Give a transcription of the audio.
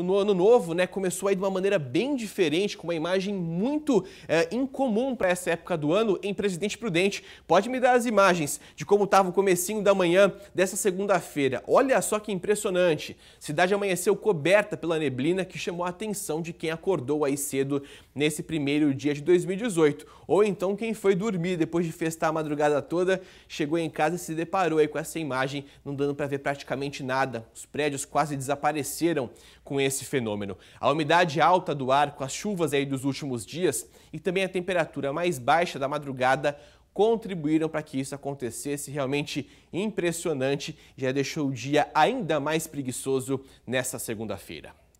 no ano novo, né, começou aí de uma maneira bem diferente, com uma imagem muito é, incomum para essa época do ano em Presidente Prudente. Pode me dar as imagens de como estava o comecinho da manhã dessa segunda-feira. Olha só que impressionante. Cidade amanheceu coberta pela neblina que chamou a atenção de quem acordou aí cedo nesse primeiro dia de 2018. Ou então quem foi dormir depois de festar a madrugada toda, chegou em casa e se deparou aí com essa imagem, não dando para ver praticamente nada. Os prédios quase desapareceram com esse fenômeno. A umidade alta do ar com as chuvas aí dos últimos dias e também a temperatura mais baixa da madrugada contribuíram para que isso acontecesse. Realmente impressionante, já deixou o dia ainda mais preguiçoso nesta segunda-feira.